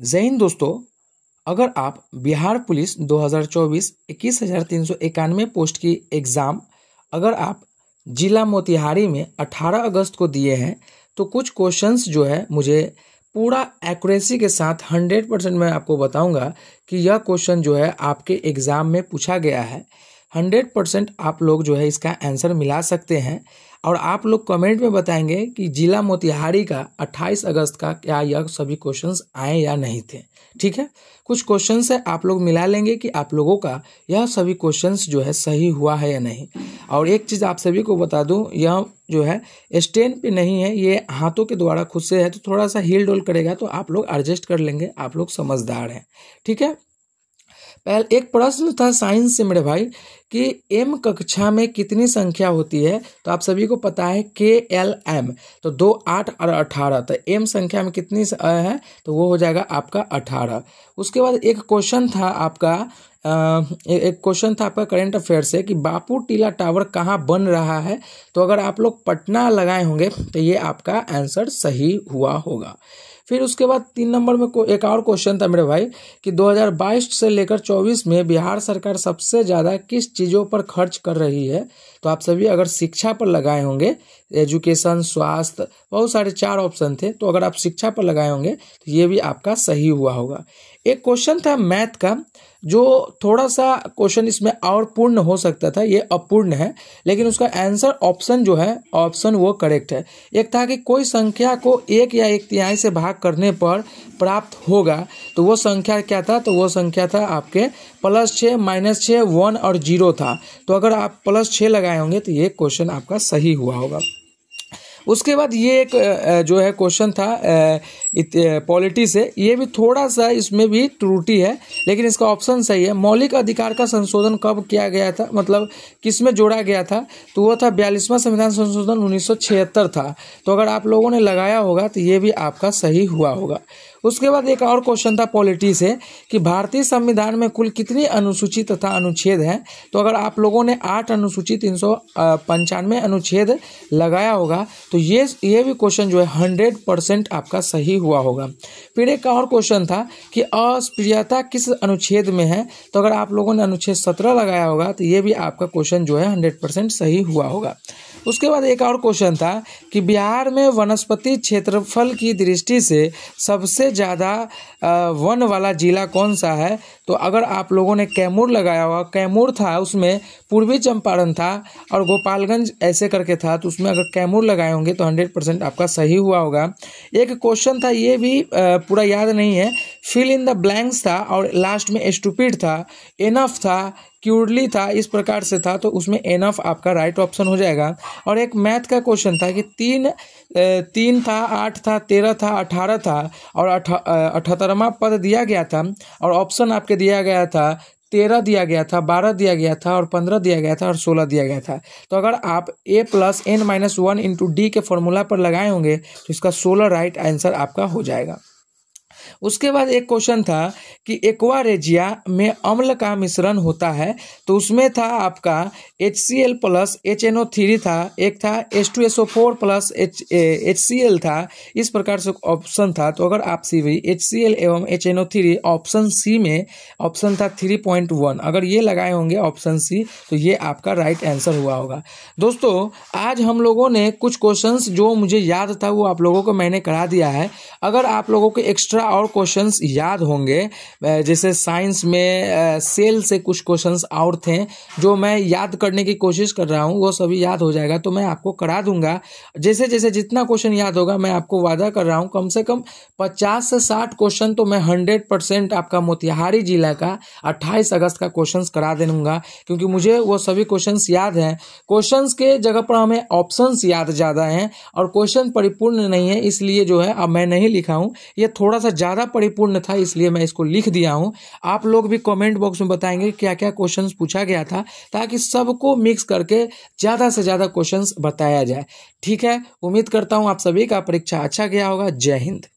जय हिंद दोस्तों अगर आप बिहार पुलिस 2024 21,391 पोस्ट की एग्ज़ाम अगर आप जिला मोतिहारी में 18 अगस्त को दिए हैं तो कुछ क्वेश्चंस जो है मुझे पूरा एक्यूरेसी के साथ 100 परसेंट मैं आपको बताऊंगा कि यह क्वेश्चन जो है आपके एग्ज़ाम में पूछा गया है 100 परसेंट आप लोग जो है इसका आंसर मिला सकते हैं और आप लोग कमेंट में बताएंगे कि जिला मोतिहारी का 28 अगस्त का क्या यह सभी क्वेश्चंस आए या नहीं थे ठीक है कुछ क्वेश्चंस है आप लोग मिला लेंगे कि आप लोगों का यह सभी क्वेश्चंस जो है सही हुआ है या नहीं और एक चीज़ आप सभी को बता दूं यह जो है स्टेन पे नहीं है ये हाथों के द्वारा खुद से है तो थोड़ा सा हिल डोल करेगा तो आप लोग एडजस्ट कर लेंगे आप लोग समझदार हैं ठीक है पहले एक प्रश्न था साइंस से मेरे भाई कि एम कक्षा में कितनी संख्या होती है तो आप सभी को पता है के एल एम तो दो आठ और अठारह तो एम संख्या में कितनी है तो वो हो जाएगा आपका अठारह उसके बाद एक क्वेश्चन था आपका आ, एक क्वेश्चन था आपका करंट अफेयर से कि बापू टीला टावर कहाँ बन रहा है तो अगर आप लोग पटना लगाए होंगे तो ये आपका आंसर सही हुआ होगा फिर उसके बाद तीन नंबर में एक और क्वेश्चन था मेरे भाई कि 2022 से लेकर 24 में बिहार सरकार सबसे ज़्यादा किस चीज़ों पर खर्च कर रही है तो आप सभी अगर शिक्षा पर लगाए होंगे एजुकेशन स्वास्थ्य बहुत सारे चार ऑप्शन थे तो अगर आप शिक्षा पर लगाए होंगे तो ये भी आपका सही हुआ होगा एक क्वेश्चन था मैथ का जो थोड़ा सा क्वेश्चन इसमें और पूर्ण हो सकता था ये अपूर्ण है लेकिन उसका आंसर ऑप्शन जो है ऑप्शन वो करेक्ट है एक था कि कोई संख्या को एक या एक तिहाई से भाग करने पर प्राप्त होगा तो वो संख्या क्या था तो वो संख्या था आपके प्लस छः माइनस छः वन और जीरो था तो अगर आप प्लस छः लगाए आए होंगे तो ये क्वेश्चन आपका सही हुआ होगा उसके बाद ये एक जो है क्वेश्चन था पॉलिटी से ये भी थोड़ा सा इसमें भी त्रुटि है लेकिन इसका ऑप्शन सही है मौलिक अधिकार का संशोधन कब किया गया था मतलब किस में जोड़ा गया था तो वो था बयालीसवां संविधान संशोधन उन्नीस था तो अगर आप लोगों ने लगाया होगा तो ये भी आपका सही हुआ होगा उसके बाद एक और क्वेश्चन था पॉलिटी से कि भारतीय संविधान में कुल कितनी अनुसूची तथा अनुच्छेद हैं तो अगर आप लोगों ने आठ अनुसूची तीन सौ पंचानवे अनुच्छेद लगाया होगा तो ये ये भी क्वेश्चन जो है हंड्रेड परसेंट आपका सही हुआ होगा फिर एक और क्वेश्चन था कि अस्प्रियता किस अनुच्छेद में है तो अगर आप लोगों ने अनुच्छेद सत्रह लगाया होगा तो ये भी आपका क्वेश्चन जो है हंड्रेड परसेंट सही हुआ होगा उसके बाद एक और क्वेश्चन था कि बिहार में वनस्पति क्षेत्रफल की दृष्टि से सबसे ज़्यादा वन वाला जिला कौन सा है तो अगर आप लोगों ने कैमूर लगाया हुआ कैमूर था उसमें पूर्वी चंपारण था और गोपालगंज ऐसे करके था तो उसमें अगर कैमूर लगाए होंगे तो हंड्रेड परसेंट आपका सही हुआ होगा एक क्वेश्चन था ये भी पूरा याद नहीं है फिल इन द ब्लैंक्स था और लास्ट में स्टूपिड था इनफ था क्यूडली था इस प्रकार से था तो उसमें एनफ आपका राइट ऑप्शन हो जाएगा और एक मैथ का क्वेश्चन था कि तीन तीन था आठ था तेरह था अठारह था और अठहत्तरवा पद दिया गया था और ऑप्शन आपके दिया गया था तेरह दिया गया था बारह दिया गया था और पंद्रह दिया गया था और सोलह दिया गया था तो अगर आप A plus N minus one into D के फॉर्मूला पर लगाए होंगे तो इसका सोलह राइट आंसर आपका हो जाएगा उसके बाद एक क्वेश्चन था कि एक्वा रेजिया में अम्ल का मिश्रण होता है तो उसमें था आपका H C L plus H N O three था एक था H two S O four plus H H C L था इस प्रकार से ऑप्शन था तो अगर आप सी भी एच सी एल एवं H N O three option C में ऑप्शन था थ्री पॉइंट वन अगर ये लगाए होंगे ऑप्शन सी तो ये आपका राइट आंसर हुआ होगा दोस्तों आज हम लोगों ने कुछ क्वेश्चन जो मुझे याद था वो आप लोगों को मैंने करा दिया है अगर आप लोगों को एक्स्ट्रा और क्वेश्चंस याद होंगे जैसे साइंस में सेल से कुछ क्वेश्चंस और थे जो मैं याद करने की कोशिश कर रहा हूँ वो सभी याद हो जाएगा तो मैं आपको करा दूंगा जैसे जैसे जितना क्वेश्चन याद होगा मैं आपको वादा कर रहा हूँ कम से कम पचास से साठ क्वेश्चन तो मैं हंड्रेड परसेंट आपका मोतिहारी जिला का अट्ठाईस अगस्त का क्वेश्चन करा दूंगा क्योंकि मुझे वो सभी क्वेश्चन याद हैं क्वेश्चन के जगह पर हमें ऑप्शन याद ज़्यादा हैं और क्वेश्चन परिपूर्ण नहीं है इसलिए जो है अब मैं नहीं लिखा हूँ ये थोड़ा सा ज़्यादा परिपूर्ण था इसलिए मैं इसको लिख दिया हूँ आप लोग भी कमेंट बॉक्स में बताएंगे क्या क्या क्वेश्चन पूछा गया था ताकि सबको मिक्स करके ज़्यादा से ज़्यादा क्वेश्चन बताया जाए ठीक है उम्मीद करता हूँ आप सभी का परीक्षा अच्छा गया होगा जय हिंद